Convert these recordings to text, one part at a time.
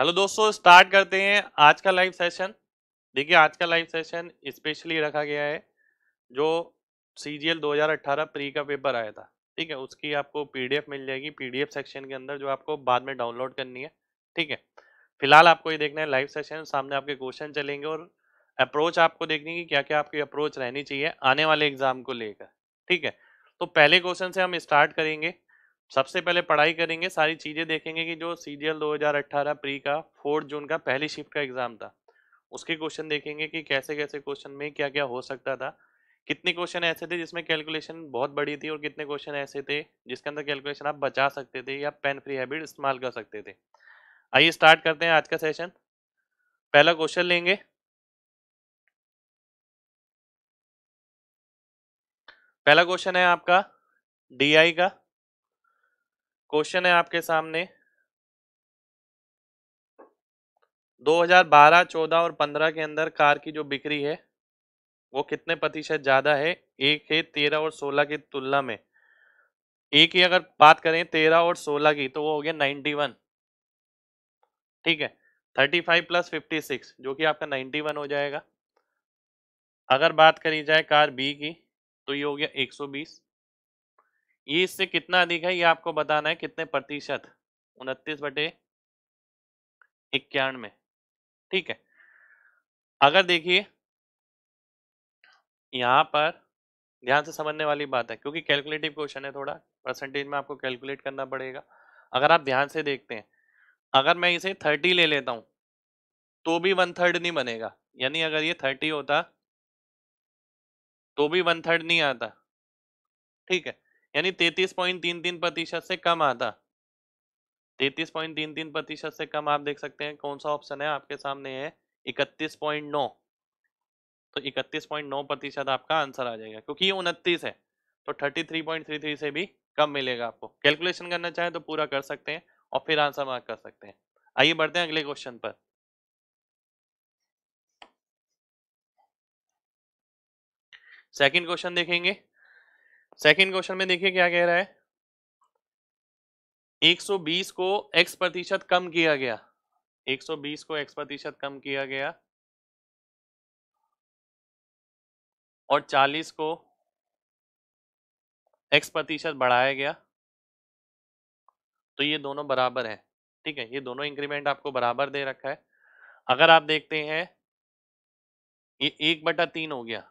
hello दोस्तों start करते हैं आज का लाइव सेशन देखिए आज का लाइव सेशन स्पेशली रखा गया है जो सी जी एल दो हज़ार अट्ठारह प्री का पेपर आया था ठीक है उसकी आपको पीडीएफ मिल जाएगी पीडीएफ सेक्शन के अंदर जो आपको बाद में डाउनलोड करनी है ठीक है फिलहाल आपको ये देखना है लाइव सेशन सामने आपके क्वेश्चन चलेंगे और अप्रोच आपको देखने की क्या क्या आपकी अप्रोच रहनी चाहिए आने वाले एग्जाम को लेकर ठीक है तो पहले क्वेश्चन से हम स्टार्ट करेंगे सबसे पहले पढ़ाई करेंगे सारी चीज़ें देखेंगे कि जो सी 2018 प्री का फोर्थ जून का पहली शिफ्ट का एग्ज़ाम था उसके क्वेश्चन देखेंगे कि कैसे कैसे क्वेश्चन में क्या क्या हो सकता था कितने क्वेश्चन ऐसे थे जिसमें कैलकुलेशन बहुत बड़ी थी और कितने क्वेश्चन ऐसे थे जिसके अंदर कैलकुलेशन आप बचा सकते थे या पेन फ्री हैबिट इस्तेमाल कर सकते थे आइए स्टार्ट करते हैं आज का सेशन पहला क्वेश्चन लेंगे पहला क्वेश्चन है आपका डी का क्वेश्चन है आपके सामने 2012, 14 और 15 के अंदर कार की जो बिक्री है वो कितने प्रतिशत ज़्यादा है एक है 13 और 16 की तुलना में एक की अगर बात करें 13 और 16 की तो वो हो गया 91 ठीक है 35 प्लस 56 जो कि आपका 91 हो जाएगा अगर बात करी जाए कार बी की तो ये हो गया 120 ये इससे कितना अधिक है ये आपको बताना है कितने प्रतिशत उनतीस बटे इक्यानवे ठीक है अगर देखिए यहाँ पर ध्यान से समझने वाली बात है क्योंकि कैलकुलेटिव क्वेश्चन है थोड़ा परसेंटेज में आपको कैलकुलेट करना पड़ेगा अगर आप ध्यान से देखते हैं अगर मैं इसे थर्टी ले लेता हूँ तो भी वन थर्ड नहीं बनेगा यानी अगर ये थर्टी होता तो भी वन थर्ड नहीं आता ठीक है यानी तैतीस पॉइंट तीन तीन प्रतिशत से कम आता तैतीस पॉइंट तीन तीन प्रतिशत से कम आप देख सकते हैं कौन सा ऑप्शन है आपके सामने है इकतीस पॉइंट नौ तो इकतीस पॉइंट नौ प्रतिशत आपका आंसर आ जाएगा क्योंकि ये उनतीस है तो thirty three point three three से भी कम मिलेगा आपको कैलकुलेशन करना चाहे तो पूरा कर सकते हैं और फिर आंसर मार्क कर सकते हैं आइए बढ़ते हैं अगले क्वेश्चन पर सेकेंड क्वेश्चन देखेंगे सेकंड क्वेश्चन में देखिए क्या कह रहा है 120 को x प्रतिशत कम किया गया 120 को x प्रतिशत कम किया गया और 40 को x प्रतिशत बढ़ाया गया तो ये दोनों बराबर है ठीक है ये दोनों इंक्रीमेंट आपको बराबर दे रखा है अगर आप देखते हैं ये एक बटा तीन हो गया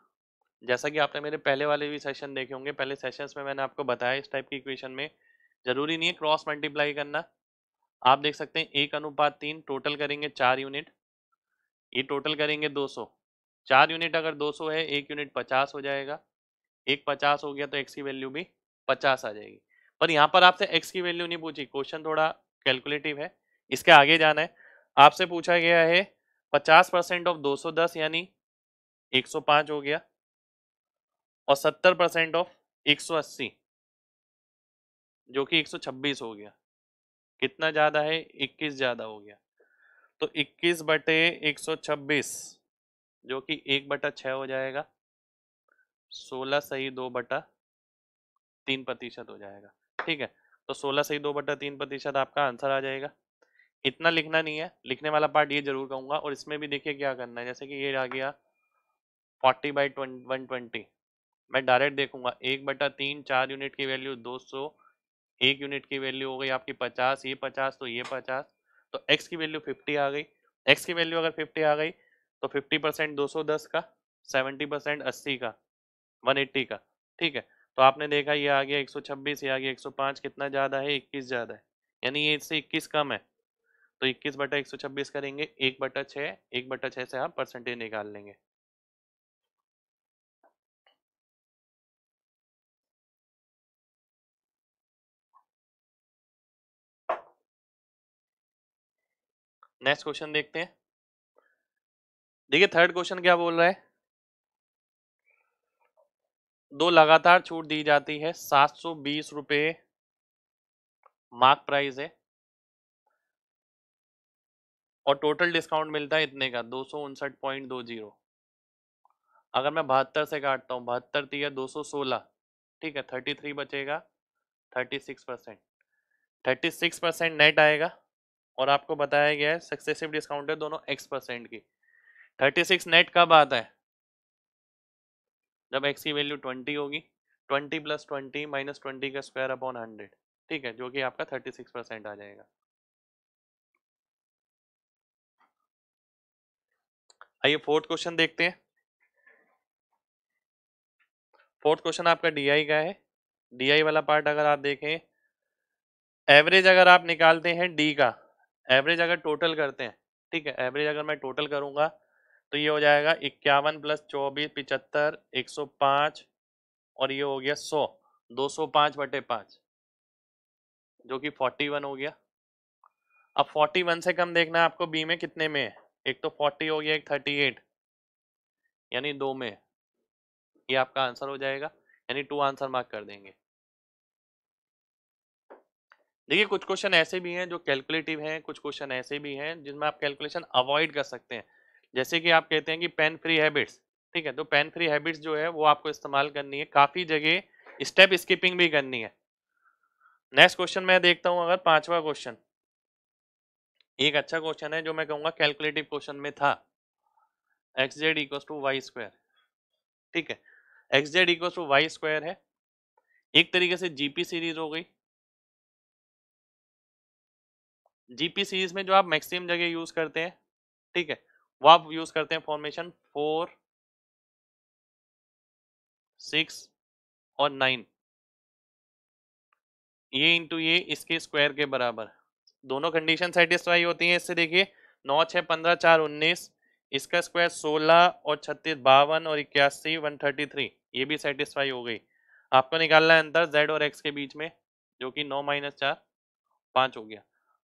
जैसा कि आपने मेरे पहले वाले भी सेशन देखे होंगे पहले सेशंस में मैंने आपको बताया इस टाइप की इक्वेशन में ज़रूरी नहीं है क्रॉस मल्टीप्लाई करना आप देख सकते हैं एक अनुपात तीन टोटल करेंगे चार यूनिट ये टोटल करेंगे दो सौ चार यूनिट अगर दो सौ है एक यूनिट पचास हो जाएगा एक पचास हो गया तो एक्स की वैल्यू भी पचास आ जाएगी पर यहाँ पर आपसे एक्स की वैल्यू नहीं पूछी क्वेश्चन थोड़ा कैलकुलेटिव है इसके आगे जाना है आपसे पूछा गया है पचास परसेंट ऑफ दो सौ दस यानी एक सौ पाँच हो गया और सत्तर परसेंट ऑफ एक सौ अस्सी जो कि एक सौ छब्बीस हो गया कितना ज़्यादा है इक्कीस ज़्यादा हो गया तो इक्कीस बटे एक सौ छब्बीस जो कि एक बटा छः हो जाएगा सोलह सही दो बटा तीन प्रतिशत हो जाएगा ठीक है तो सोलह सही दो बटा तीन प्रतिशत आपका आंसर आ जाएगा इतना लिखना नहीं है लिखने वाला पार्ट ये जरूर कहूँगा और इसमें भी देखिए क्या करना है जैसे कि ये आ गया forty by twenty one twenty मैं डायरेक्ट देखूंगा एक बटा तीन चार यूनिट की वैल्यू दो सौ एक यूनिट की वैल्यू हो गई आपकी पचास ये पचास तो ये पचास तो एक्स की वैल्यू फिफ्टी आ गई एक्स की वैल्यू अगर फिफ्टी आ गई तो फिफ्टी परसेंट दो सौ दस का सेवेंटी परसेंट अस्सी का वन एट्टी का ठीक है तो आपने देखा ये आ गया एक सौ छब्बीस ये आ गया एक सौ पाँच कितना ज़्यादा है इक्कीस ज़्यादा है यानी ये इससे इक्कीस कम है तो इक्कीस बटा एक सौ छब्बीस करेंगे एक बटा छः एक बटा छः से आप परसेंटेज निकाल लेंगे नेक्स्ट क्वेश्चन देखते हैं देखिए थर्ड क्वेश्चन क्या बोल रहा है दो लगातार छूट दी जाती है सात सौ बीस रुपये मार्क प्राइस है और टोटल डिस्काउंट मिलता है इतने का दो सौ उनसठ पॉइंट दो जीरो अगर मैं बहत्तर से काटता हूँ बहत्तर तीय दो सौ सोलह ठीक है थर्टी थ्री बचेगा thirty six percent thirty six percent net आएगा और आपको बताया गया है सक्सेसिव डिस्काउंट है दोनों एक्स परसेंट की थर्टी सिक्स नेट कब आता है जब एक्स की वैल्यू ट्वेंटी होगी twenty plus twenty minus twenty का स्क्वायर अपॉन हंड्रेड ठीक है जो कि आपका थर्टी सिक्स परसेंट आ जाएगा आइए फोर्थ क्वेश्चन देखते हैं फोर्थ क्वेश्चन आपका डीआई का है डीआई वाला पार्ट अगर आप देखें एवरेज अगर आप निकालते हैं डी का एवरेज अगर टोटल करते हैं ठीक है एवरेज अगर मैं टोटल करूंगा तो ये हो जाएगा इक्यावन प्लस चौबीस पिचहत्तर एक सौ पाँच और ये हो गया सौ दो सौ पाँच बटे पाँच जो कि फोर्टी वन हो गया अब फोर्टी वन से कम देखना है आपको बी में कितने में है एक तो फोर्टी हो गया एक थर्टी एट यानी दो में ये आपका आंसर हो जाएगा यानी टू आंसर मार्क कर देंगे देखिए कुछ क्वेश्चन ऐसे भी हैं जो कैलकुलेटिव हैं कुछ क्वेश्चन ऐसे भी हैं जिसमें आप कैलकुलेशन अवॉइड कर सकते हैं जैसे कि आप कहते हैं कि पेन फ्री हैबिट्स ठीक है तो पेन फ्री हैबिट्स जो है वो आपको इस्तेमाल करनी है काफ़ी जगह स्टेप स्किपिंग भी करनी है नेक्स्ट क्वेश्चन मैं देखता हूँ अगर पांचवा क्वेश्चन एक अच्छा क्वेश्चन है जो मैं कहूँगा कैलकुलेटिव क्वेश्चन में था x z equal to y square ठीक है x z equal to y square है एक तरीके से जीपी सीरीज हो गई जीपी सीरीज में जो आप मैक्सिमम जगह यूज करते हैं ठीक है वो आप यूज करते हैं फॉर्मेशन फोर सिक्स और नाइन ये इंटू ये इसके स्क्वायर के बराबर दोनों कंडीशन सेटिस्फाई होती हैं इससे देखिए नौ छः पंद्रह चार उन्नीस इसका स्क्वायर सोलह और छत्तीस बावन और इक्यासी वन थर्टी थ्री ये भी सेटिस्फाई हो गई आपको निकालना है अंतर जेड और एक्स के बीच में जो कि नौ माइनस चार पाँच हो गया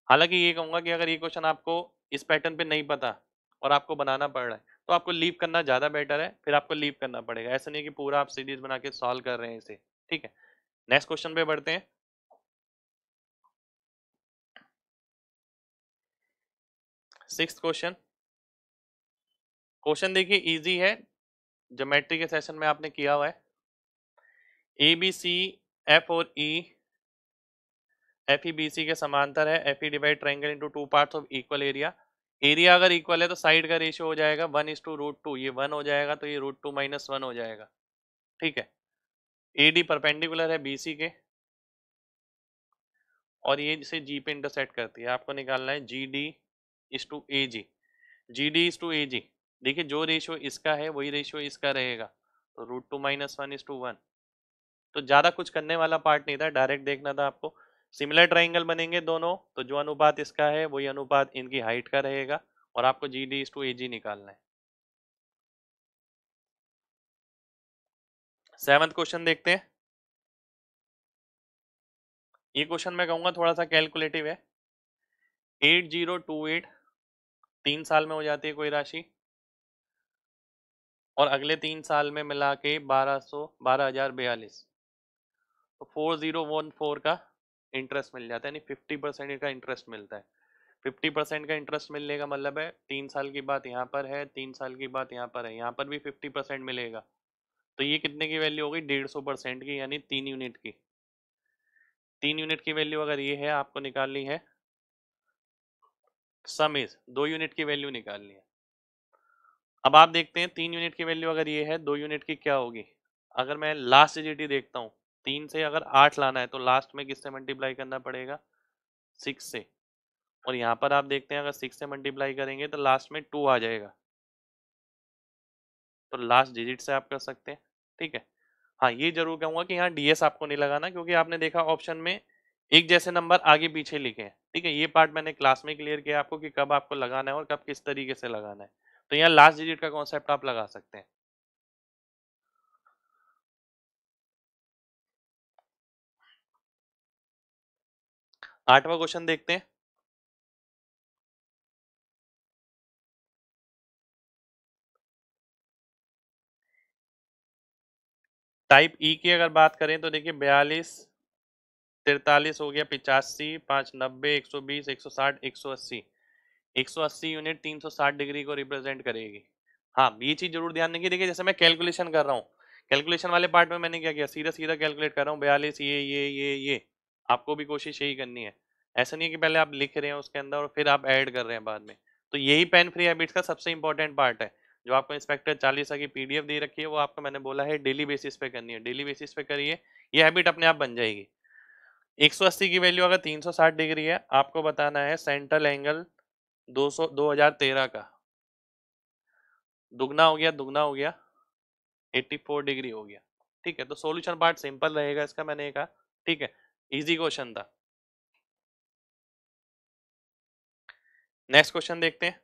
हालांकि ये कहूँगा कि अगर ये क्वेश्चन आपको इस पैटर्न पे नहीं पता और आपको बनाना पड़ रहा है तो आपको लीव करना ज़्यादा बेटर है फिर आपको लीव करना पड़ेगा ऐसा नहीं कि पूरा आप सीरीज बना के सॉल्व कर रहे हैं इसे ठीक है नेक्स्ट क्वेश्चन पे बढ़ते हैं सिक्स क्वेश्चन क्वेश्चन देखिए इजी है जोमेट्री के सेशन में आपने किया हुआ है ए बी सी एफ और E e, F E B C के समांतर है F E divide triangle into two part of equal area area अगर इक्वल है तो साइड का रेशियो हो जाएगा one is to root two ये वन हो जाएगा तो ये रूट टू माइनस वन हो जाएगा ठीक है ए डी परपेंडिकुलर है बी सी के और ये जिसे जी पे इंटरसेट करती है आपको निकालना है G D is to A G G D is to A G देखिए जो रेशियो इसका है वही रेशियो इसका रहेगा तो root two minus one is to one तो ज़्यादा कुछ करने वाला पार्ट नहीं था डायरेक्ट देखना था आपको सिमिलर ट्राइंगल बनेंगे दोनों तो जो अनुपात इसका है वही अनुपात इनकी हाइट का रहेगा और आपको जी डी टू ए जी निकालना है सेवंथ क्वेश्चन देखते हैं ये क्वेश्चन मैं कहूंगा थोड़ा सा कैलकुलेटिव है एट जीरो टू एट तीन साल में हो जाती है कोई राशि और अगले तीन साल में मिला के बारह सौ बारह हजार बयालीस तो फोर जीरो वन फोर का इंटरेस्ट मिल जाता है यानी फिफ्टी परसेंट का इंटरेस्ट मिलता है फिफ्टी परसेंट का इंटरेस्ट मिलने का मतलब है तीन साल की बात यहाँ पर है तीन साल की बात यहाँ पर है यहाँ पर भी फिफ्टी परसेंट मिलेगा तो ये कितने की वैल्यू होगी डेढ़ सौ परसेंट की यानी तीन यूनिट की तीन यूनिट की वैल्यू अगर ये है आपको निकालनी है समेज दो यूनिट की वैल्यू निकालनी है अब आप देखते हैं तीन यूनिट की वैल्यू अगर ये है दो यूनिट की क्या होगी अगर मैं लास्ट एजिटी देखता हूँ तीन से अगर आठ लाना है तो लास्ट में किससे मल्टीप्लाई करना पड़ेगा सिक्स से और यहाँ पर आप देखते हैं अगर सिक्स से मल्टीप्लाई करेंगे तो लास्ट में टू आ जाएगा तो लास्ट डिजिट से आप कर सकते हैं ठीक है हाँ ये जरूर कहूँगा कि यहाँ डीएस आपको नहीं लगाना क्योंकि आपने देखा ऑप्शन में एक जैसे नंबर आगे पीछे लिखे हैं ठीक है ये पार्ट मैंने क्लास में क्लियर किया आपको कि कब आपको लगाना है और कब किस तरीके से लगाना है तो यहाँ लास्ट डिजिट का कॉन्सेप्ट आप लगा सकते हैं आठवां क्वेश्चन देखते हैं टाइप ई की अगर बात करें तो देखिए बयालीस तिरतालीस हो गया पिचासी पाँच नब्बे एक सौ बीस एक सौ साठ एक सौ अस्सी एक सौ अस्सी यूनिट तीन सौ साठ डिग्री को रिप्रेजेंट करेगी हाँ ये चीज़ जरूर ध्यान देंगे देखिए जैसे मैं कैलकुलेशन कर रहा हूँ कैलकुलेशन वाले पार्ट में मैंने क्या किया सीधा सीधा कैलकुलेट कर रहा हूँ बयालीस ये ये ये ये आपको भी कोशिश यही करनी है ऐसा नहीं है कि पहले आप लिख रहे हैं उसके अंदर और फिर आप ऐड कर रहे हैं बाद में तो यही पेन फ्री हैबिट्स का सबसे इंपॉर्टेंट पार्ट है जो आपको इंस्पेक्टर चालीसा की पीडीएफ दे रखी है वो आपको मैंने बोला है डेली बेसिस पे करनी है डेली बेसिस पे करिए ये हैबिट अपने आप बन जाएगी 180 की वैल्यू अगर 360 डिग्री है आपको बताना है सेंट्रल एंगल 200 2013 का दुगना हो गया दुगना हो गया 84 डिग्री हो गया ठीक है तो सॉल्यूशन पार्ट सिंपल रहेगा इसका मैंने कहा ठीक है इजी क्वेश्चन था नेक्स्ट क्वेश्चन देखते हैं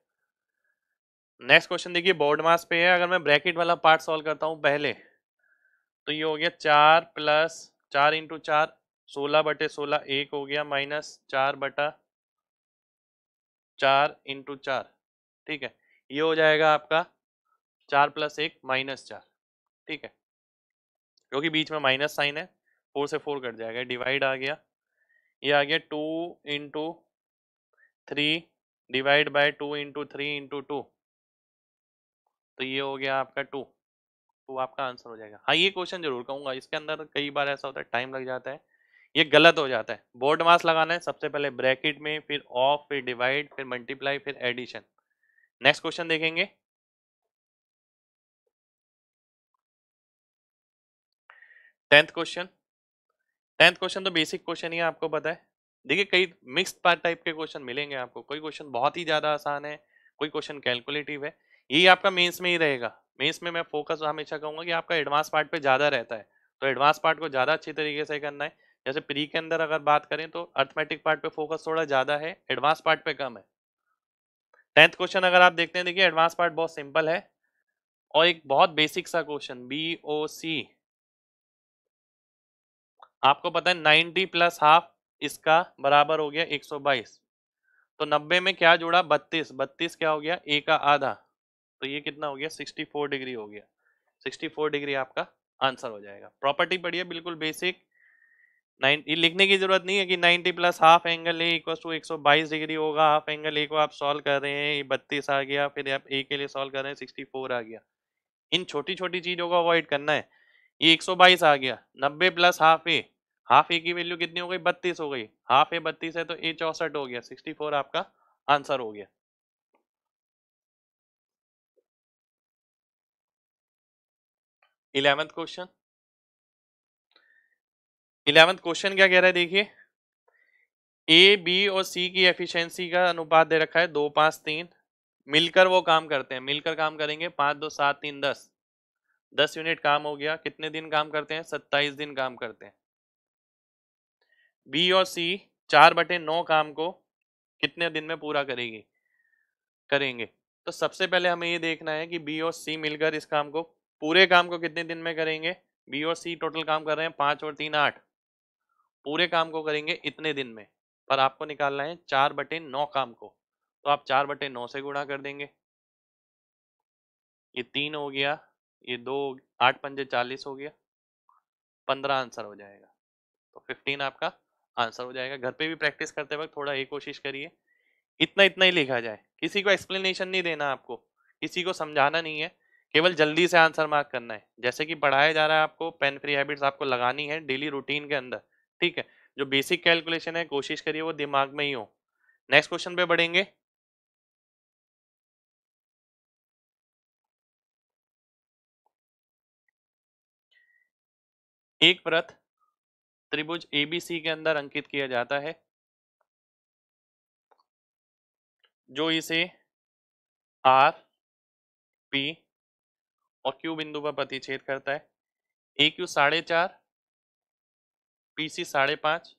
नेक्स्ट क्वेश्चन देखिए बोर्ड मास पे है अगर मैं ब्रैकेट वाला पार्ट सॉल्व करता हूं पहले तो ये हो गया चार प्लस चार इंटू चार सोलह बटे सोलह एक हो गया माइनस चार बटा चार इंटू चार ठीक है ये हो जाएगा आपका चार प्लस एक माइनस चार ठीक है क्योंकि बीच में माइनस साइन है फोर से फोर कट जाएगा डिवाइड आ गया ये आ गया two into three divide by two into three into two तो ये हो गया आपका टू टू तो आपका आंसर हो जाएगा हाँ ये क्वेश्चन जरूर कहूँगा इसके अंदर कई बार ऐसा होता है टाइम लग जाता है ये गलत हो जाता है बोर्ड मास लगाना है सबसे पहले ब्रैकेट में फिर ऑफ फिर डिवाइड फिर मल्टीप्लाई फिर एडिशन नेक्स्ट क्वेश्चन देखेंगे टेंथ क्वेश्चन टेंथ क्वेश्चन तो बेसिक क्वेश्चन ही आपको पता है देखिए कई मिक्स पार्ट टाइप के क्वेश्चन मिलेंगे आपको कोई क्वेश्चन बहुत ही ज़्यादा आसान है कोई क्वेश्चन कैलकुलेटिव है यही आपका मेंस में ही रहेगा मेंस में मैं फोकस हमेशा कहूँगा कि आपका एडवांस पार्ट पे ज़्यादा रहता है तो एडवांस पार्ट को ज़्यादा अच्छी तरीके से करना है जैसे प्री के अंदर अगर बात करें तो अर्थमेटिक पार्ट पे फोकस थोड़ा ज़्यादा है एडवांस पार्ट पे कम है टेंथ क्वेश्चन अगर आप देखते हैं देखिए एडवांस पार्ट बहुत सिंपल है और एक बहुत बेसिक सा क्वेश्चन बी ओ सी आपको पता है 90 प्लस हाफ इसका बराबर हो गया 122 तो 90 में क्या जुड़ा 32 32 क्या हो गया ए का आधा तो ये कितना हो गया 64 डिग्री हो गया 64 डिग्री आपका आंसर हो जाएगा प्रॉपर्टी पढ़िए बिल्कुल बेसिक नाइन लिखने की जरूरत नहीं है कि 90 plus half angle A equal to बाईस डिग्री होगा हाफ एंगल ए को आप सॉल्व कर रहे हैं ये बत्तीस आ गया फिर आप ए के लिए सॉल्व कर रहे हैं फोर आ गया इन छोटी छोटी चीज़ों को अवॉइड करना है ये 122 आ गया 90 plus half A half A की वैल्यू कितनी हो गई बत्तीस हो गई हाफ ए बत्तीस है तो ए चौसठ हो गया सिक्सटी फोर आपका आंसर हो गया इलेवेंथ क्वेश्चन इलेवेंथ क्वेश्चन क्या कह रहा है देखिए ए बी और सी की एफिशिएंसी का अनुपात दे रखा है दो पांच तीन मिलकर वो काम करते हैं मिलकर काम करेंगे पांच दो सात तीन दस दस यूनिट काम हो गया कितने दिन काम करते हैं सत्ताईस दिन काम करते हैं बी और सी चार बटे नौ काम को कितने दिन में पूरा करेगी करेंगे तो सबसे पहले हमें ये देखना है कि बी और सी मिलकर इस काम को पूरे काम को कितने दिन में करेंगे बी और सी टोटल काम कर रहे हैं पाँच और तीन आठ पूरे काम को करेंगे इतने दिन में पर आपको निकालना है चार बटे नौ काम को तो आप चार बटे नौ से गुणा कर देंगे ये तीन हो गया ये दो आठ पंजे चालीस हो गया पंद्रह आंसर हो जाएगा तो फिफ्टीन आपका आंसर हो जाएगा घर पे भी प्रैक्टिस करते वक्त थोड़ा ये कोशिश करिए इतना इतना ही लिखा जाए किसी को एक्सप्लेनेशन नहीं देना आपको किसी को समझाना नहीं है केवल जल्दी से आंसर मार्क करना है जैसे कि पढ़ाया जा रहा है आपको पेन फ्री हैबिट्स आपको लगानी है डेली रूटीन के अंदर ठीक है जो बेसिक कैलकुलेशन है कोशिश करिए वो दिमाग में ही हो नेक्स्ट क्वेश्चन पे बढ़ेंगे एक व्रत त्रिभुज एबीसी के अंदर अंकित किया जाता है जो इसे आर पी और क्यू बिंदु पर प्रतिच्छेद करता है ए क्यू साढ़े चार पी सी साढ़े पाँच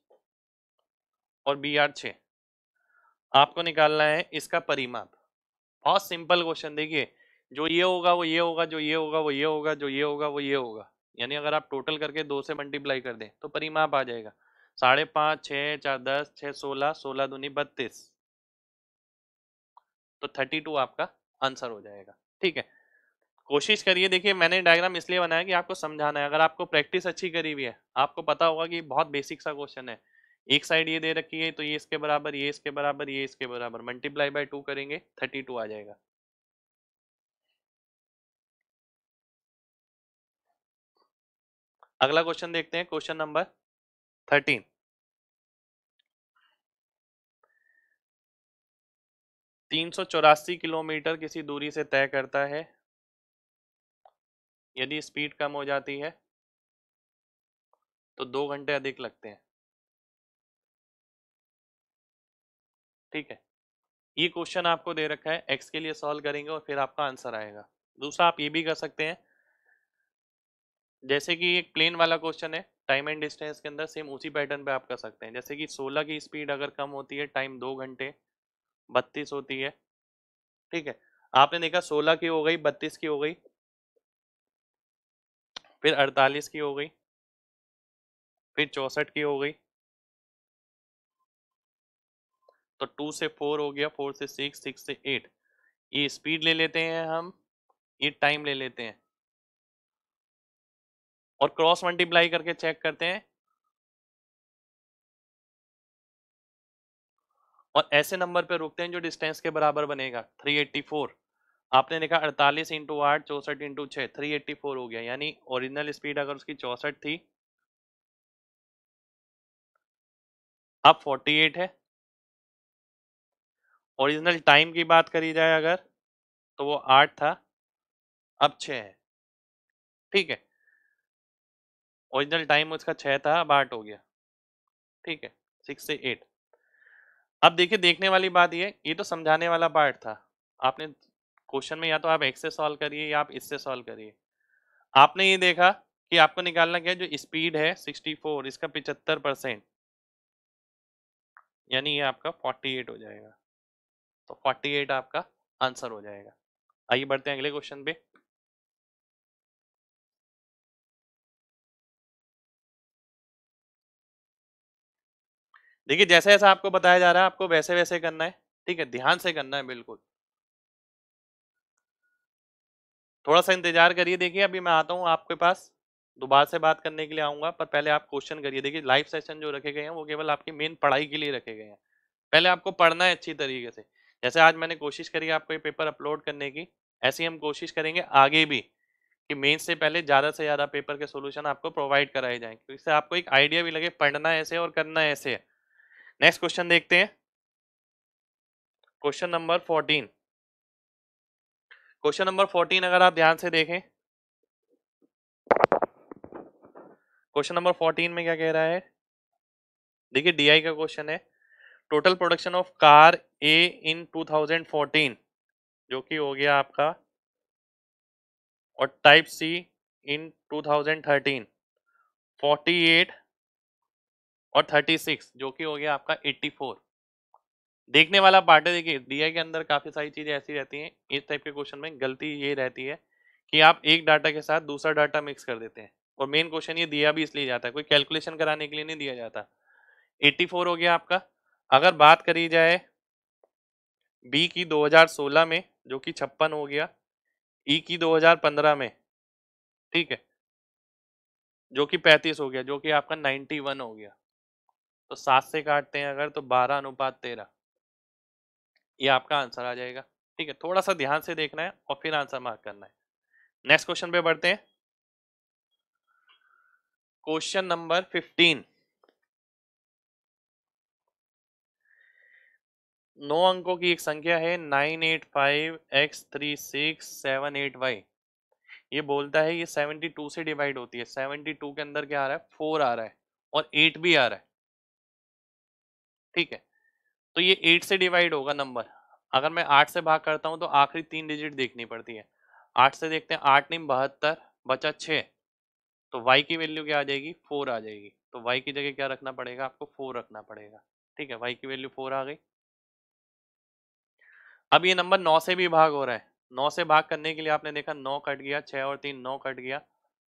और बी आर छ आपको निकालना है इसका परिमाप बहुत सिंपल क्वेश्चन देखिए जो ये होगा वो ये होगा जो ये होगा वो ये होगा जो ये होगा वो ये होगा यानी अगर आप टोटल करके दो से मल्टीप्लाई कर दें तो परिमाप आ जाएगा साढ़े पाँच छः चार दस छः सोलह सोलह दूनी बत्तीस तो थर्टी टू आपका आंसर हो जाएगा ठीक है कोशिश करिए देखिए मैंने डायग्राम इसलिए बनाया कि आपको समझाना है अगर आपको प्रैक्टिस अच्छी करी हुई है आपको पता होगा कि बहुत बेसिक सा क्वेश्चन है एक साइड ये दे रखी है तो ये इसके बराबर ये इसके बराबर ये इसके बराबर मल्टीप्लाई बाय टू करेंगे थर्टी टू आ जाएगा अगला क्वेश्चन देखते हैं क्वेश्चन नंबर थर्टीन तीन सौ चौरासी किलोमीटर किसी दूरी से तय करता है यदि स्पीड कम हो जाती है तो दो घंटे अधिक लगते हैं ठीक है ये क्वेश्चन आपको दे रखा है एक्स के लिए सॉल्व करेंगे और फिर आपका आंसर आएगा दूसरा आप ये भी कर सकते हैं जैसे कि एक प्लेन वाला क्वेश्चन है टाइम एंड डिस्टेंस के अंदर सेम उसी पैटर्न पे आप कर सकते हैं जैसे कि 16 की स्पीड अगर कम होती है टाइम दो घंटे बत्तीस होती है ठीक है आपने देखा 16 की हो गई 32 की हो गई फिर 48 की हो गई फिर चौसठ की हो गई तो टू से फोर हो गया फोर से सिक्स सिक्स से एट ये स्पीड ले लेते हैं हम ये टाइम ले लेते हैं और क्रॉस मल्टीप्लाई करके चेक करते हैं और ऐसे नंबर पे रुकते हैं जो डिस्टेंस के बराबर बनेगा 384 आपने देखा 48 इंटू आठ चौसठ इंटू छः थ्री हो गया यानी ओरिजिनल स्पीड अगर उसकी चौसठ थी अब 48 है ओरिजिनल टाइम की बात करी जाए अगर तो वो आठ था अब छः है ठीक है ओरिजिनल टाइम उसका छः था अब आठ हो गया ठीक है सिक्स से एट अब देखिए देखने वाली बात ये ये तो समझाने वाला पार्ट था आपने क्वेश्चन में या तो आप एक्स से सॉल्व करिए या आप इससे सॉल्व करिए आपने ये देखा कि आपको निकालना क्या जो स्पीड है 64 इसका 75 परसेंट यानी ये आपका 48 हो जाएगा तो 48 आपका आंसर हो जाएगा आइए बढ़ते हैं अगले क्वेश्चन पे देखिए जैसे जैसा आपको बताया जा रहा है आपको वैसे वैसे करना है ठीक है ध्यान से करना है बिल्कुल थोड़ा सा इंतजार करिए देखिए अभी मैं आता हूँ आपके पास दोबारा से बात करने के लिए आऊंगा पर पहले आप क्वेश्चन करिए देखिए लाइव सेशन जो रखे गए हैं वो केवल आपकी मेन पढ़ाई के लिए रखे गए हैं पहले आपको पढ़ना है अच्छी तरीके से जैसे आज मैंने कोशिश करी आपको ये पेपर अपलोड करने की ऐसी हम कोशिश करेंगे आगे भी कि मेन से पहले ज़्यादा से ज़्यादा पेपर के सोल्यूशन आपको प्रोवाइड कराए जाएँ क्योंकि इससे आपको एक आइडिया भी लगे पढ़ना ऐसे और करना ऐसे है नेक्स्ट क्वेश्चन देखते हैं question number fourteen question number fourteen अगर आप ध्यान से देखें क्वेश्चन नंबर फोर्टीन में क्या कह रहा है देखिए डीआई का क्वेश्चन है total production of car A in 2014 जो कि हो गया आपका और टाइप सी इन 2013 48 और 36 जो कि हो गया आपका 84 देखने वाला पार्ट है देखिए डीआई के अंदर काफ़ी सारी चीज़ें ऐसी रहती हैं इस टाइप के क्वेश्चन में गलती ये रहती है कि आप एक डाटा के साथ दूसरा डाटा मिक्स कर देते हैं और मेन क्वेश्चन ये दिया भी इसलिए जाता है कोई कैलकुलेशन कराने के लिए नहीं दिया जाता एट्टी हो गया आपका अगर बात करी जाए बी की दो में जो कि छप्पन हो गया ई e की 2015 में ठीक है जो कि 35 हो गया जो कि आपका 91 हो गया तो सात से काटते हैं अगर तो बारह अनुपात तेरह ये आपका आंसर आ जाएगा ठीक है थोड़ा सा ध्यान से देखना है और फिर आंसर मार्क करना है नेक्स्ट क्वेश्चन पे बढ़ते हैं क्वेश्चन नंबर फिफ्टीन नौ अंकों की एक संख्या है nine eight five x three six seven eight y ये बोलता है ये सेवनटी टू से डिवाइड होती है सेवनटी टू के अंदर क्या आ रहा है फोर आ रहा है और एट भी आ रहा है ठीक है तो ये एट से डिवाइड होगा नंबर अगर मैं आठ से भाग करता हूँ तो आखिरी तीन डिजिट देखनी पड़ती है आठ से देखते हैं आठ नहीं बहत्तर बचा छः तो वाई की वैल्यू क्या आ जाएगी फोर आ जाएगी तो वाई की जगह क्या रखना पड़ेगा आपको फोर रखना पड़ेगा ठीक है वाई की वैल्यू फोर आ गई अब ये नंबर नौ से भी भाग हो रहा है नौ से भाग करने के लिए आपने देखा नौ कट गया छः और तीन नौ कट गया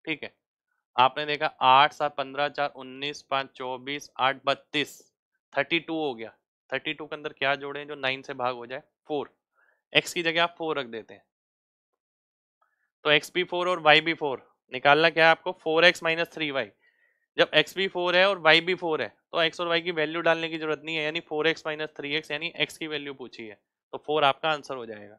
ठीक है आपने देखा आठ सात पंद्रह चार उन्नीस पाँच चौबीस आठ बत्तीस थर्टी टू हो गया थर्टी टू के अंदर क्या जोड़े जो नाइन से भाग हो जाए फोर एक्स की जगह आप फोर रख देते हैं तो एक्स भी फोर और वाई भी फोर निकालना क्या है आपको four x minus three y जब एक्स भी फोर है और वाई भी फोर है तो एक्स और वाई की वैल्यू डालने की जरूरत नहीं है यानी four x minus three x यानी एक्स की वैल्यू पूछी है तो फोर आपका आंसर हो जाएगा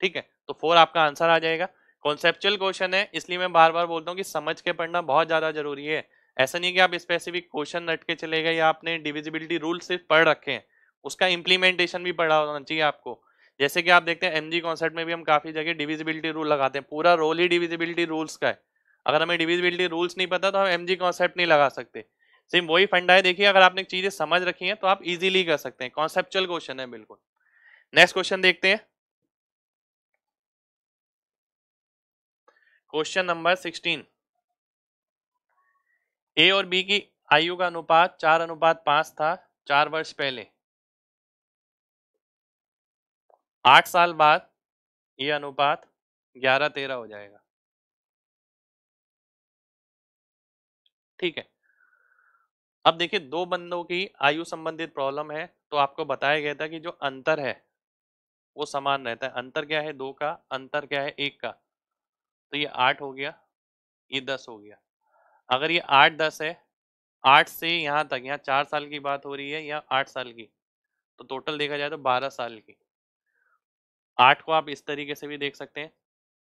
ठीक है तो फोर आपका आंसर आ जाएगा कॉन्सेप्चुअल क्वेश्चन है इसलिए मैं बार बार बोलता हूँ कि समझ के पढ़ना बहुत ज़्यादा जरूरी है ऐसा नहीं कि आप स्पेसिफिक क्वेश्चन रट के चले गए या आपने डिविजिबिलिटी रूल सिर्फ पढ़ रखे हैं उसका इम्प्लीमेंटेशन भी पढ़ा होना चाहिए आपको जैसे कि आप देखते हैं एमजी कॉन्सेप्ट में भी हम काफ़ी जगह डिविजिबिलिटी रूल लगाते हैं पूरा रोल ही डिविजिबिलिटी रूल्स का है अगर हमें डिविजिबिलिटी रूल्स नहीं पता तो हम जी कॉन्सेप्ट नहीं लगा सकते सिर्फ वही फंडा है देखिए अगर आपने चीज़ें समझ रखी हैं तो आप इजीली कर सकते हैं कॉन्सेप्चुअल क्वेश्चन है बिल्कुल नेक्स्ट क्वेश्चन देखते हैं क्वेश्चन नंबर सिक्सटीन ए और बी की आयु का अनुपात चार अनुपात पांच था चार वर्ष पहले आठ साल बाद ये अनुपात ग्यारह तेरह हो जाएगा ठीक है अब देखिए दो बंदों की आयु संबंधित प्रॉब्लम है तो आपको बताया गया था कि जो अंतर है वो समान रहता है अंतर क्या है दो का अंतर क्या है एक का तो ये आठ हो गया ये दस हो गया अगर ये आठ दस है आठ से यहाँ तक यहाँ चार साल की बात हो रही है या आठ साल की तो टोटल देखा जाए तो बारह साल की आठ को आप इस तरीके से भी देख सकते हैं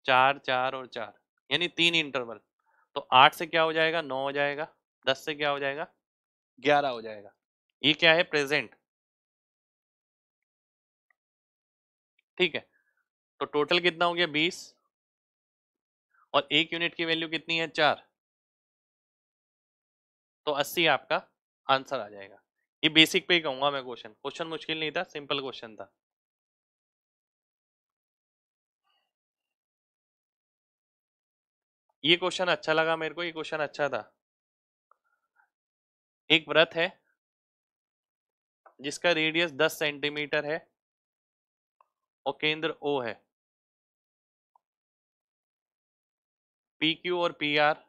चार चार और चार यानी तीन इंटरवल तो आठ से क्या हो जाएगा नौ हो जाएगा दस से क्या हो जाएगा ग्यारह हो जाएगा ये क्या है प्रेजेंट ठीक है तो टोटल कितना हो गया बीस और एक यूनिट की वैल्यू कितनी है चार तो अस्सी आपका आंसर आ जाएगा ये बेसिक पे ही कहूंगा मैं क्वेश्चन क्वेश्चन मुश्किल नहीं था सिंपल क्वेश्चन था ये क्वेश्चन अच्छा लगा मेरे को ये क्वेश्चन अच्छा था एक व्रत है जिसका रेडियस 10 सेंटीमीटर है और केंद्र ओ है पी क्यू और पी आर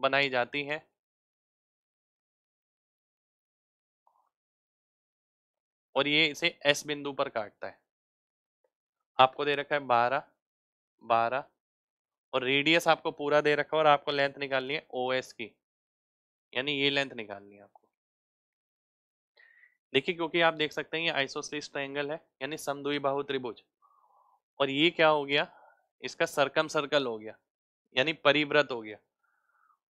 बनाई जाती है और ये इसे एस बिंदु पर काटता है आपको दे रखा है बारह बारह और रेडियस आपको पूरा दे रखा है और आपको लेंथ निकालनी है ओ एस की यानी ये लेंथ निकालनी है आपको देखिए क्योंकि आप देख सकते हैं ये आइसोसिस ट्रायंगल है यानी समदुई बाहु त्रिभुज और ये क्या हो गया इसका सरकम सर्कल हो गया यानी परिव्रत हो गया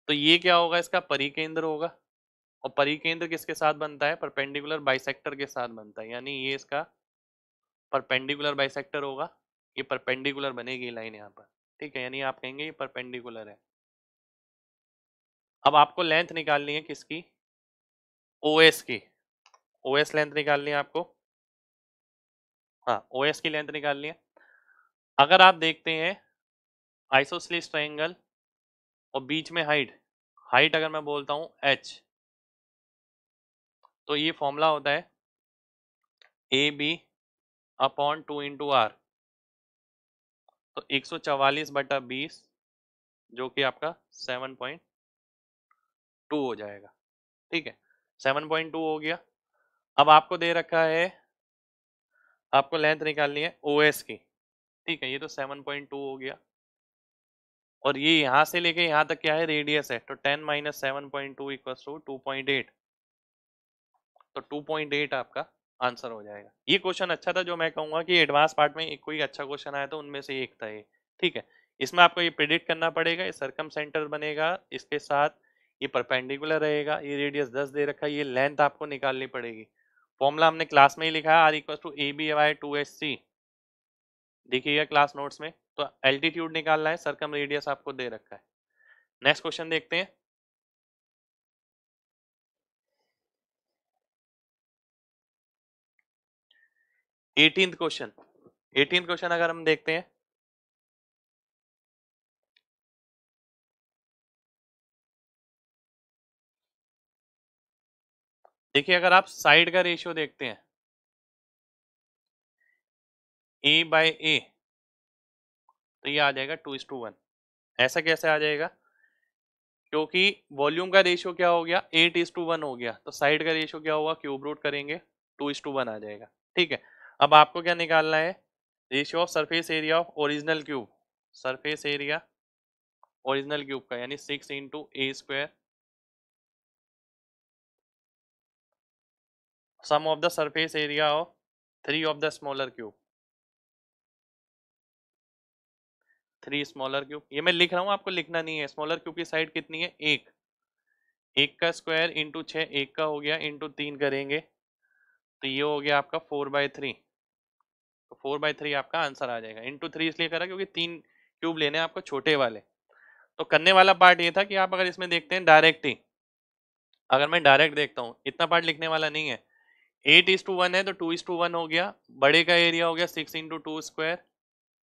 तो ये क्या होगा इसका परिकेंद्र होगा और परिकेंद्र किसके साथ बनता है परपेंडिकुलर बाइसेक्टर के साथ बनता है यानी ये इसका परपेंडिकुलर बाइसेक्टर होगा ये परपेंडिकुलर बनेगी लाइन यहाँ पर ठीक है यानी आप कहेंगे ये परपेंडिकुलर है अब आपको लेंथ निकालनी है किसकी ओ एस की ओ एस लेंथ निकालनी है आपको हाँ ओ एस की लेंथ निकालनी है अगर आप देखते हैं आइसोसलिस ट्रायंगल और बीच में हाइट हाइट अगर मैं बोलता हूँ एच तो ये फॉर्मूला होता है A B upon two into R तो एक सौ चवालीस बटा बीस जो कि आपका सेवन पॉइंट टू हो जाएगा ठीक है सेवन पॉइंट टू हो गया अब आपको दे रखा है आपको लेंथ निकालनी है ओ एस की ठीक है ये तो सेवन पॉइंट टू हो गया और ये यहाँ से लेके यहाँ तक क्या है रेडियस है तो ten minus seven point two equal to two point eight तो 2.8 आपका आंसर हो जाएगा ये क्वेश्चन अच्छा था जो मैं कहूँगा कि एडवांस पार्ट में एक कोई अच्छा क्वेश्चन आया तो उनमें से एक था ये ठीक है इसमें आपको ये प्रिडिक्ट करना पड़ेगा ये सरकम सेंटर बनेगा इसके साथ ये परपेंडिकुलर रहेगा ये रेडियस दस दे रखा है ये लेंथ आपको निकालनी पड़ेगी फॉर्मूला हमने क्लास में ही लिखा है R equal to A B Y two S C देखिएगा क्लास नोट्स में तो एल्टीट्यूड निकालना है सरकम रेडियस आपको दे रखा है नेक्स्ट क्वेश्चन देखते हैं एटींथ क्वेश्चन एटीन क्वेश्चन अगर हम देखते हैं देखिए अगर आप साइड का रेशियो देखते हैं ए बाय ए तो ये आ जाएगा टू इस टू वन ऐसा कैसे आ जाएगा क्योंकि वॉल्यूम का रेशियो क्या हो गया एट इस टू वन हो गया तो साइड का रेशियो क्या होगा क्यूब रूट करेंगे टू इस टू वन आ जाएगा ठीक है अब आपको क्या निकालना है ratio of surface area of original cube surface area original cube का यानी six into A square sum of the surface area of three of the smaller cube three smaller cube ये मैं लिख रहा हूँ आपको लिखना नहीं है स्मॉलर क्यूब की साइड कितनी है एक एक का स्क्वायर इंटू छः एक का हो गया इंटू तीन करेंगे तो ये हो गया आपका फोर बाय थ्री तो फोर बाई थ्री आपका आंसर आ जाएगा इंटू थ्री इसलिए करा क्योंकि तीन क्यूब लेने हैं आपको छोटे वाले तो करने वाला पार्ट ये था कि आप अगर इसमें देखते हैं डायरेक्ट ही अगर मैं डायरेक्ट देखता हूँ इतना पार्ट लिखने वाला नहीं है एट इज टू वन है तो टू इज टू वन हो गया बड़े का एरिया हो गया सिक्स इंटू टू स्क्वायर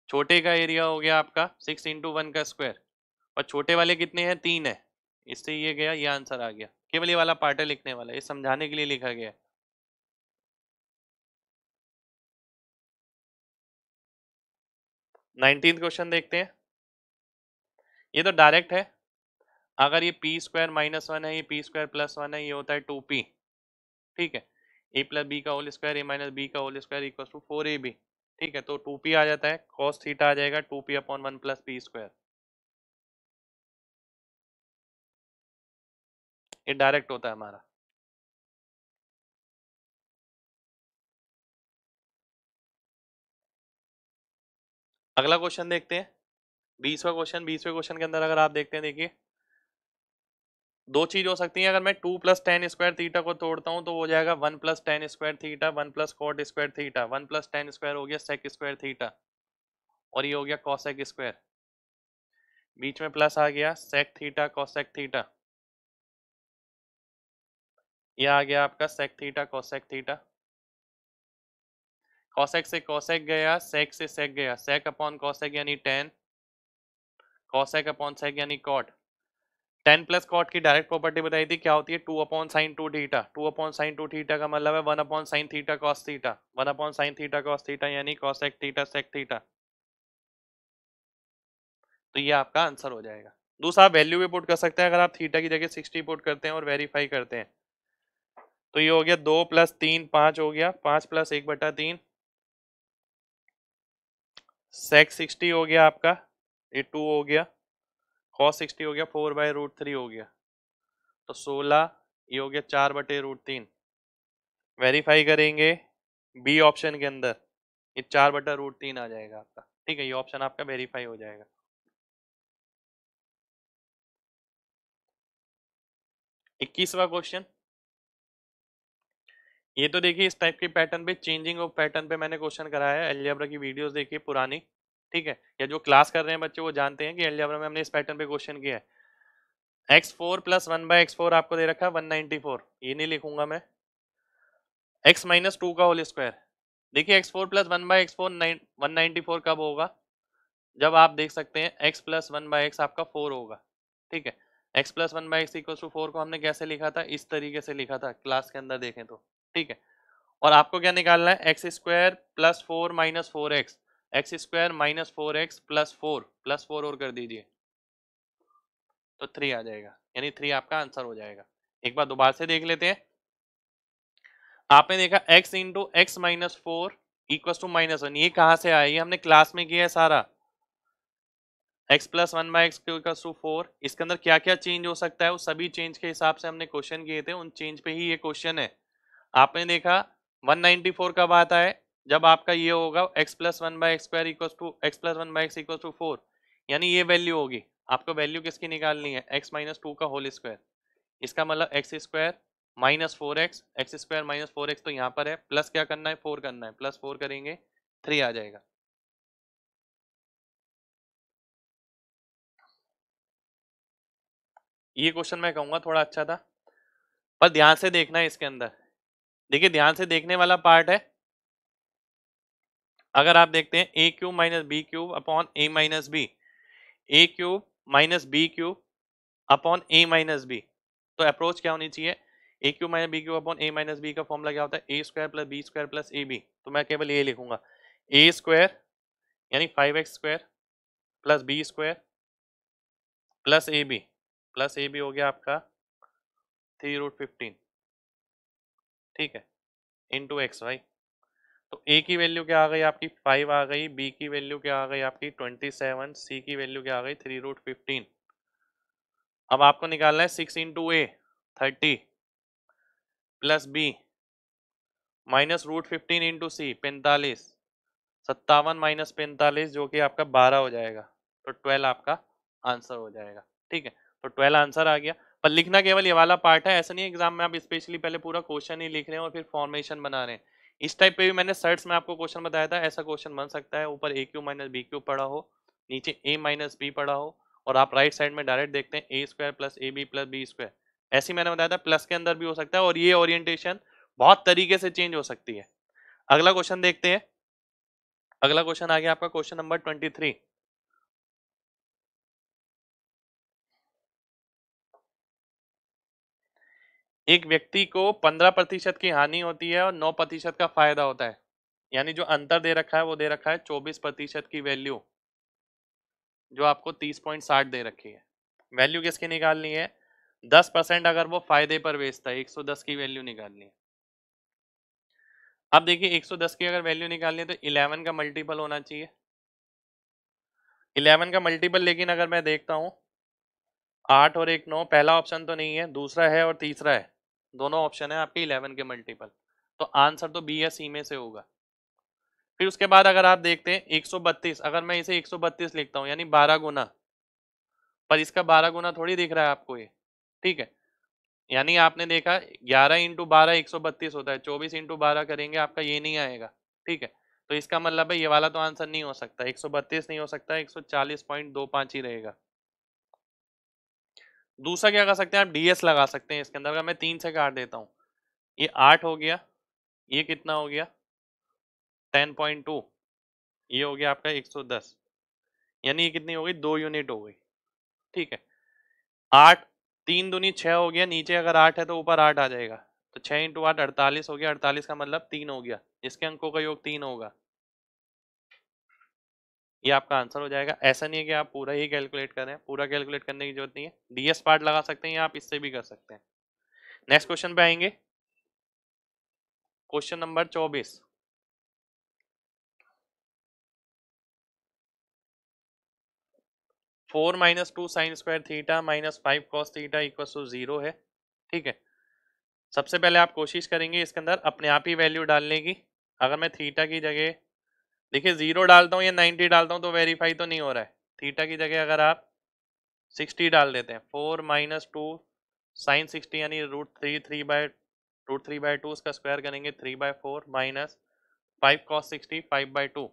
छोटे का एरिया हो गया आपका सिक्स इंटू वन का स्क्वायर और छोटे वाले कितने हैं तीन है इससे ये गया ये आंसर आ गया केवल ये वाला पार्ट है लिखने वाला ये समझाने के लिए लिखा गया है नाइनटीन क्वेश्चन देखते हैं ये तो डायरेक्ट है अगर ये पी स्क्वायर माइनस वन है ये पी स्क्वायर प्लस वन है ये होता है टू पी ठीक है ए प्लस बी का whole square A minus B का whole square equal to four A B ठीक है तो टू पी आ जाता है कॉस थीटा आ जाएगा two P upon one plus P square ये डायरेक्ट होता है हमारा अगला क्वेश्चन देखते हैं बीसवा क्वेश्चन बीसवें क्वेश्चन के अंदर अगर आप देखते हैं देखिए दो चीज हो सकती है अगर मैं two plus tan square theta को तोड़ता हूँ तो हो जाएगा one plus tan square theta one plus cot square theta one plus tan square हो गया सेक स्क्वायर थीटा और ये हो गया कॉसेक स्क्वायर बीच में प्लस आ गया सेक थीटा कॉसेक थीटा यह आ गया आपका sec theta cosec theta cosec से कॉसेक गया सेक से सेक गया सेक अपॉन कॉसेक यानी टेन कॉसेक अपॉन सेक यानी कॉट टेन प्लस कॉट की डायरेक्ट प्रॉपर्टी बताई थी क्या होती है two upon sine two theta two upon sine two theta का मतलब है one upon sine theta cos theta one upon sine theta cos theta यानी कॉसेक थीटा सेक थीटा तो ये आपका आंसर हो जाएगा दूसरा आप वैल्यू भी पुट कर सकते हैं अगर आप थीटा की जगह सिक्सटी पुट करते हैं और वेरीफाई करते हैं तो ये हो गया दो प्लस तीन पाँच हो गया पाँच प्लस एक बटा तीन सेक सिक्सटी हो गया आपका ये टू हो गया कॉस सिक्सटी हो गया फोर बाय रूट थ्री हो गया तो सोलह ये हो गया चार बटे रूट तीन वेरीफाई करेंगे बी ऑप्शन के अंदर ये चार बटा रूट तीन आ जाएगा आपका ठीक है ये ऑप्शन आपका वेरीफाई हो जाएगा इक्कीसवा क्वेश्चन ये तो देखिए इस टाइप के पैटर्न पे चेंजिंग ऑफ पैटर्न पे मैंने क्वेश्चन कराया है एलियाब्रा की वीडियोस देखिए पुरानी ठीक है या जो क्लास कर रहे हैं बच्चे वो जानते हैं कि एलियाब्रा में हमने इस पैटर्न पे क्वेश्चन किया है x four plus one by x four आपको दे रखा है वन नाइनटी फोर ये नहीं लिखूंगा मैं एक्स माइनस टू का होल स्क्वायर देखिए x four plus one by x four nine one ninety four कब होगा जब आप देख सकते हैं x plus one by x आपका फोर होगा ठीक है x plus one by x equal to four को हमने कैसे लिखा था इस तरीके से लिखा था क्लास के अंदर देखें तो ठीक है और आपको क्या निकालना है x square plus four minus four x x square minus four x plus four plus four और कर दीजिए तो थ्री आ जाएगा यानी थ्री आपका आंसर हो जाएगा एक बार दोबारा से देख लेते हैं आपने देखा x into x minus four equal to minus one ये कहाँ से आया ये हमने क्लास में किया है सारा x plus one by x to four इसके अंदर क्या क्या चेंज हो सकता है वो सभी चेंज के हिसाब से हमने क्वेश्चन किए थे उन चेंज पे ही ये क्वेश्चन है आपने देखा 194 कब आता है जब आपका ये होगा x plus one by x square equal to x plus one by x equal to four यानी ये वैल्यू होगी आपको वैल्यू किसकी निकालनी है x माइनस टू का होल स्क्वायर इसका मतलब x square minus four x x square minus four x तो यहाँ पर है प्लस क्या करना है फोर करना है प्लस फोर करेंगे थ्री आ जाएगा ये क्वेश्चन मैं कहूँगा थोड़ा अच्छा था पर ध्यान से देखना है इसके अंदर देखिए ध्यान से देखने वाला पार्ट है अगर आप देखते हैं a cube minus b cube upon a minus b a cube minus b cube upon a minus b तो अप्रोच क्या होनी चाहिए a cube minus b cube upon a minus B का फॉर्मूला क्या होता है a square plus b square plus a b तो मैं केवल ये लिखूंगा ए स्क्वायर यानी five x square plus b square plus a b plus a b हो गया आपका थ्री रूट फिफ्टीन ठीक है इंटू एक्स वाई तो ए की वैल्यू क्या आ गई आपकी फाइव आ गई बी की वैल्यू क्या आ गई आपकी ट्वेंटी सेवन सी की वैल्यू क्या आ गई थ्री रूट फिफ्टीन अब आपको निकालना है six into a thirty plus b minus root fifteen into c पैंतालीस सत्तावन माइनस पैंतालीस जो कि आपका बारह हो जाएगा तो ट्वेल्व आपका आंसर हो जाएगा ठीक है तो ट्वेल्व आंसर आ गया पर लिखना केवल ये वाला पार्ट है ऐसा नहीं एग्जाम में आप स्पेशली पहले पूरा क्वेश्चन ही लिख रहे हैं और फिर फॉर्मेशन बना रहे हैं इस टाइप पे भी मैंने सर्ट्स में आपको क्वेश्चन बताया था ऐसा क्वेश्चन बन सकता है ऊपर a cube minus b cube पढ़ा हो नीचे ए माइनस बी पढ़ा हो और आप राइट साइड में डायरेक्ट देखते हैं a square plus a b plus b square ऐसी मैंने बताया था प्लस के अंदर भी हो सकता है और ये ओरिएंटेशन बहुत तरीके से चेंज हो सकती है अगला क्वेश्चन देखते हैं अगला क्वेश्चन आ गया आपका क्वेश्चन नंबर ट्वेंटी थ्री एक व्यक्ति को पंद्रह प्रतिशत की हानि होती है और नौ प्रतिशत का फायदा होता है यानी जो अंतर दे रखा है वो दे रखा है चौबीस प्रतिशत की वैल्यू जो आपको तीस पॉइंट साठ दे रखी है वैल्यू किसकी निकालनी है दस परसेंट अगर वो फायदे पर बेचता है एक सौ दस की वैल्यू निकालनी है अब देखिए एक सौ दस की अगर वैल्यू निकालनी है तो इलेवन का मल्टीपल होना चाहिए इलेवन का मल्टीपल लेकिन अगर मैं देखता हूँ आठ और एक नौ पहला ऑप्शन तो नहीं है दूसरा है और तीसरा है दोनों ऑप्शन है आपके इलेवन के मल्टीपल तो आंसर तो बी या सी में से होगा फिर उसके बाद अगर आप देखते हैं एक अगर मैं इसे एक लिखता हूँ यानी बारह गुना पर इसका बारह गुना थोड़ी दिख रहा है आपको ये ठीक है यानी आपने देखा 11 इंटू बारह एक होता है 24 इंटू बारह करेंगे आपका ये नहीं आएगा ठीक है तो इसका मतलब है ये वाला तो आंसर नहीं हो सकता 132 नहीं हो सकता 140.25 ही रहेगा दूसरा क्या कर सकते हैं आप डी लगा सकते हैं इसके अंदर का मैं तीन से काट देता हूँ ये आठ हो गया ये कितना हो गया टेन पॉइंट टू ये हो गया आपका एक सौ दस यानी ये कितनी हो गई दो यूनिट हो गई ठीक है आठ तीन दूनी छः हो गया नीचे अगर आठ है तो ऊपर आठ आ जाएगा तो छः इंटू आठ अड़तालीस हो गया अड़तालीस का मतलब तीन हो गया इसके अंकों का योग तीन होगा ये आपका आंसर हो जाएगा ऐसा नहीं है कि आप पूरा ही कैलकुलेट करें पूरा कैलकुलेट करने की जरूरत नहीं है डीएस पार्ट लगा सकते हैं या आप इससे भी कर सकते हैं नेक्स्ट क्वेश्चन पे आएंगे क्वेश्चन नंबर चौबीस four minus two sine square theta minus five cos theta equal to zero है ठीक है सबसे पहले आप कोशिश करेंगे इसके अंदर अपने आप ही वैल्यू डालने की अगर मैं थीटा की जगह देखिए जीरो डालता हूँ या नाइन्टी डालता हूँ तो वेरीफाई तो नहीं हो रहा है थीटा की जगह अगर आप सिक्सटी डाल देते हैं four minus two sine sixty यानी root three three by root three by two उसका स्क्वायर करेंगे three by four minus five cos sixty five by two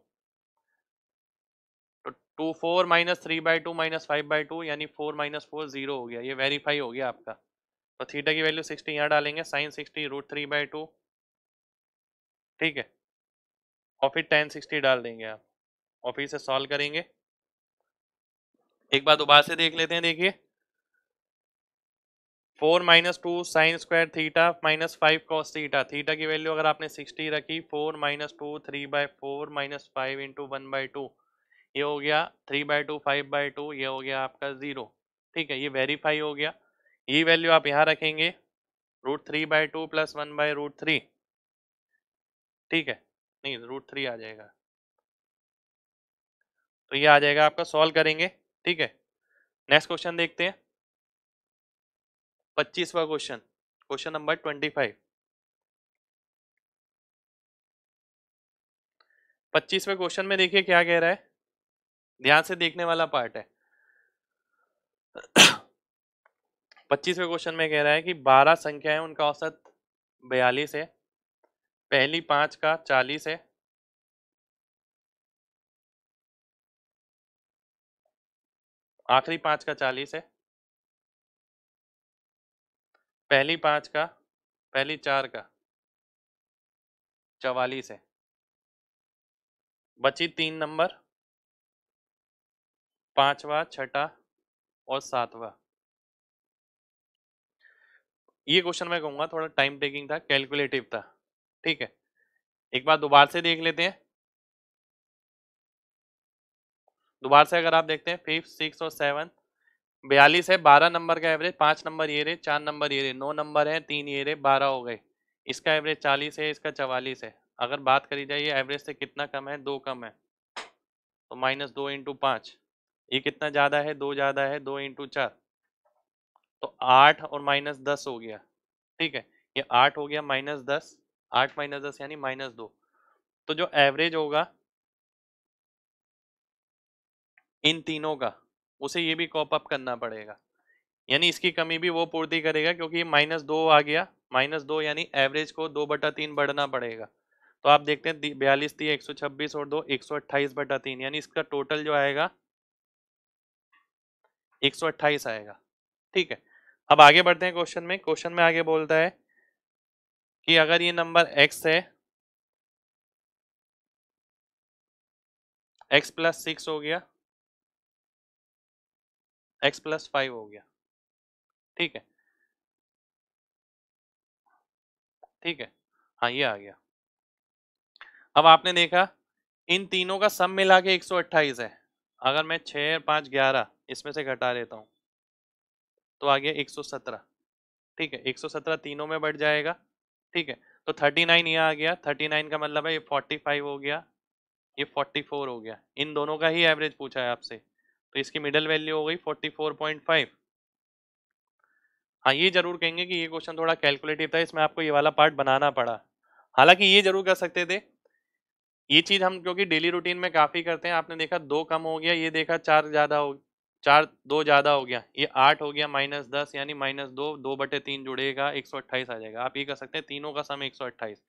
तो two four minus three by two minus five by two यानी four minus four zero हो गया ये verify हो गया आपका तो थीटा की वैल्यू सिक्सटी यहाँ डालेंगे sine sixty root three by two ठीक है और फिर टेन सिक्सटी डाल देंगे आप और फिर इसे सॉल्व करेंगे एक बार दोबारा से देख लेते हैं देखिए four minus two sine square theta minus five cos theta theta की वैल्यू अगर आपने सिक्सटी रखी four minus two three by four minus five into one by two ये हो गया three by two five by two ये हो गया आपका ज़ीरो ठीक है ये वेरीफाई हो गया ये वैल्यू आप यहाँ रखेंगे root three by two plus one by root three ठीक है नहीं रूट थ्री आ जाएगा तो ये आ जाएगा आपका सॉल्व करेंगे ठीक है नेक्स्ट क्वेश्चन देखते हैं पच्चीसवा question question number twenty five पच्चीसवें क्वेश्चन में देखिए क्या कह रहा है ध्यान से देखने वाला पार्ट है पच्चीसवें क्वेश्चन में कह रहा है कि बारह संख्याएं उनका औसत बयालीस है पहली पांच का चालीस है आखिरी पांच का चालीस है पहली पांच का पहली चार का चवालीस है बची तीन नंबर पांचवा छठा और सातवा ये क्वेश्चन मैं कहूंगा थोड़ा टाइम टेकिंग था कैलकुलेटिव था ठीक है एक बार दोबारा से देख लेते हैं दोबारा से अगर आप देखते हैं फिफ्थ सिक्स और सेवन बयालीस है बारह नंबर का एवरेज पांच नंबर ये रहे चार नंबर ये रहे नौ नंबर है तीन ये रहे बारह हो गए इसका एवरेज चालीस है इसका चवालीस है अगर बात करी जाए ये एवरेज से कितना कम है दो कम है तो माइनस दो इंटू पाँच ये कितना ज़्यादा है दो ज़्यादा है दो इंटू चार तो आठ और माइनस दस हो गया ठीक है ये आठ हो गया माइनस दस आठ माइनस दस यानी माइनस दो तो जो एवरेज होगा इन तीनों का उसे ये भी कॉप अप करना पड़ेगा यानी इसकी कमी भी वो पूर्ति करेगा क्योंकि माइनस दो आ गया माइनस दो यानी एवरेज को दो बटा तीन बढ़ना पड़ेगा तो आप देखते हैं बयालीस थी एक सौ छब्बीस और दो एक सौ अट्ठाईस बटा तीन यानी इसका टोटल जो आएगा एक सौ अट्ठाईस आएगा ठीक है अब आगे बढ़ते हैं क्वेश्चन में क्वेश्चन में आगे बोलता है कि अगर ये नंबर x है x प्लस सिक्स हो गया x प्लस फाइव हो गया ठीक है ठीक है हाँ ये आ गया अब आपने देखा इन तीनों का सम मिला के एक है अगर मैं छः पाँच ग्यारह इसमें से घटा लेता हूँ तो आ गया 117 ठीक है 117 तीनों में बढ़ जाएगा ठीक है तो थर्टी नाइन ये आ गया थर्टी नाइन का मतलब है ये फोर्टी फाइव हो गया ये फोर्टी फोर हो गया इन दोनों का ही एवरेज पूछा है आपसे तो इसकी मिडल वैल्यू हो गई फोर्टी फोर पॉइंट फाइव हाँ ये जरूर कहेंगे कि ये क्वेश्चन थोड़ा कैलकुलेटिव था इसमें आपको ये वाला पार्ट बनाना पड़ा हालांकि ये जरूर कर सकते थे ये चीज़ हम क्योंकि डेली रूटीन में काफ़ी करते हैं आपने देखा दो कम हो गया ये देखा चार ज़्यादा हो चार दो ज़्यादा हो गया ये आठ हो गया माइनस दस यानी माइनस दो दो बटे तीन जुड़ेगा एक सौ अट्ठाईस आ जाएगा आप ये कर सकते हैं तीनों का सम एक सौ अट्ठाईस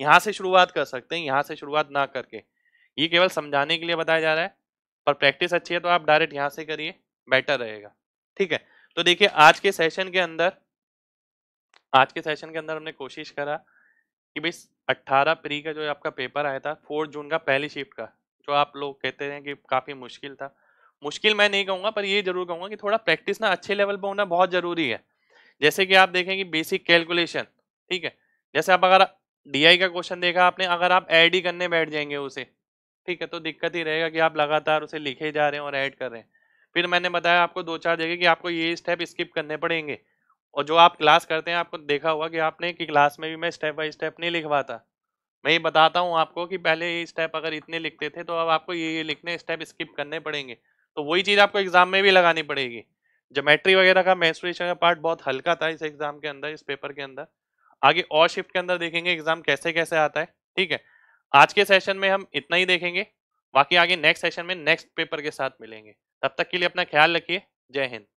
यहाँ से शुरुआत कर सकते हैं यहाँ से शुरुआत ना करके ये केवल समझाने के लिए बताया जा रहा है पर प्रैक्टिस अच्छी है तो आप डायरेक्ट यहाँ से करिए बेटर रहेगा ठीक है तो देखिए आज के सेशन के अंदर आज के सेशन के अंदर हमने कोशिश करा कि भाई अट्ठारह प्री का जो आपका पेपर आया था फोर्थ जून का पहली शिफ्ट का जो आप लोग कहते हैं कि काफ़ी मुश्किल था मुश्किल मैं नहीं कहूँगा पर ये जरूर कहूँगा कि थोड़ा प्रैक्टिस ना अच्छे लेवल पर होना बहुत ज़रूरी है जैसे कि आप देखेंगे बेसिक कैलकुलेशन ठीक है जैसे आप अगर डी का क्वेश्चन देखा आपने अगर आप ऐड ही करने बैठ जाएंगे उसे ठीक है तो दिक्कत ही रहेगा कि आप लगातार उसे लिखे जा रहे हैं और ऐड कर रहे हैं फिर मैंने बताया आपको दो चार जगह कि आपको ये स्टेप स्किप करने पड़ेंगे और जो आप क्लास करते हैं आपको देखा होगा कि आपने कि क्लास में भी मैं स्टेप बाई स्टेप नहीं लिखवाता मैं ये बताता हूँ आपको कि पहले ये स्टेप अगर इतने लिखते थे तो अब आपको ये ये लिखने स्टेप स्किप करने पड़ेंगे तो वही चीज आपको एग्जाम में भी लगानी पड़ेगी जोमेट्री वगैरह का मैथ्रेशन का पार्ट बहुत हल्का था इस एग्जाम के अंदर इस पेपर के अंदर आगे और शिफ्ट के अंदर देखेंगे एग्जाम कैसे कैसे आता है ठीक है आज के सेशन में हम इतना ही देखेंगे बाकी आगे नेक्स्ट सेशन में नेक्स्ट पेपर के साथ मिलेंगे तब तक के लिए अपना ख्याल रखिए जय हिंद